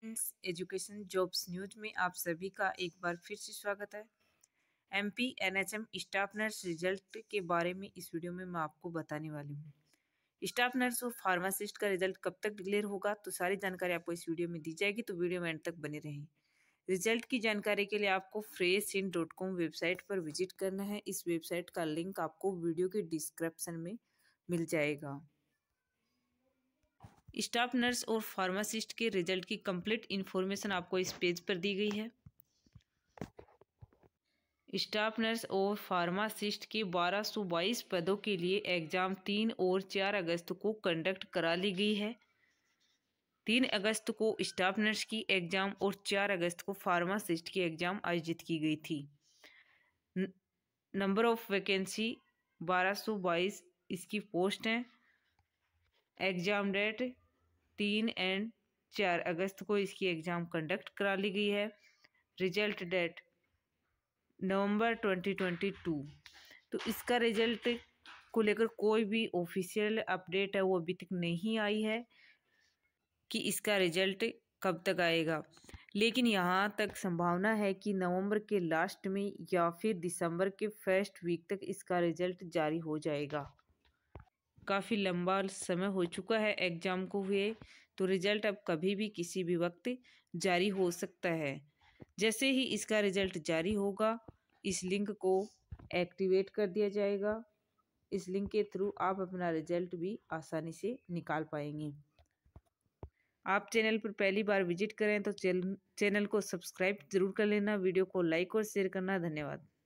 friends education jobs news में आप सभी का एक बार फिर से स्वागत है MP NHM staff nurse result के बारे में इस वीडियो में मैं आपको बताने वाली हूँ स्टाफ नर्स और फार्मासिस्ट का रिजल्ट कब तक डिक्लेयर होगा तो सारी जानकारी आपको इस वीडियो में दी जाएगी तो वीडियो में एंड तक बने रहें रिजल्ट की जानकारी के लिए आपको fresh in dot com website पर विजिट करना है इस वेबसाइट का लिंक आपको वीडियो के डिस्क्रिप्सन में मिल जाएगा स्टाफ नर्स और फार्मासिस्ट के रिजल्ट की कंप्लीट इन्फॉर्मेशन आपको इस पेज पर दी गई है स्टाफ नर्स और फार्मासिस्ट के 1222 पदों के लिए एग्ज़ाम तीन और चार अगस्त को कंडक्ट करा ली गई है तीन अगस्त को स्टाफ नर्स की एग्ज़ाम और चार अगस्त को फार्मासिस्ट की एग्ज़ाम आयोजित की गई थी नंबर ऑफ वैकेंसी 1222 इसकी पोस्ट हैं एग्ज़ाम डेट तीन एंड चार अगस्त को इसकी एग्ज़ाम कंडक्ट करा ली गई है रिजल्ट डेट नवंबर 2022 तो इसका रिजल्ट को लेकर कोई भी ऑफिशियल अपडेट है वो अभी तक नहीं आई है कि इसका रिजल्ट कब तक आएगा लेकिन यहाँ तक संभावना है कि नवंबर के लास्ट में या फिर दिसंबर के फर्स्ट वीक तक इसका रिजल्ट जारी हो जाएगा काफ़ी लंबा समय हो चुका है एग्ज़ाम को हुए तो रिज़ल्ट अब कभी भी किसी भी वक्त जारी हो सकता है जैसे ही इसका रिज़ल्ट जारी होगा इस लिंक को एक्टिवेट कर दिया जाएगा इस लिंक के थ्रू आप अपना रिज़ल्ट भी आसानी से निकाल पाएंगे आप चैनल पर पहली बार विजिट करें तो चैनल को सब्सक्राइब जरूर कर लेना वीडियो को लाइक और शेयर करना धन्यवाद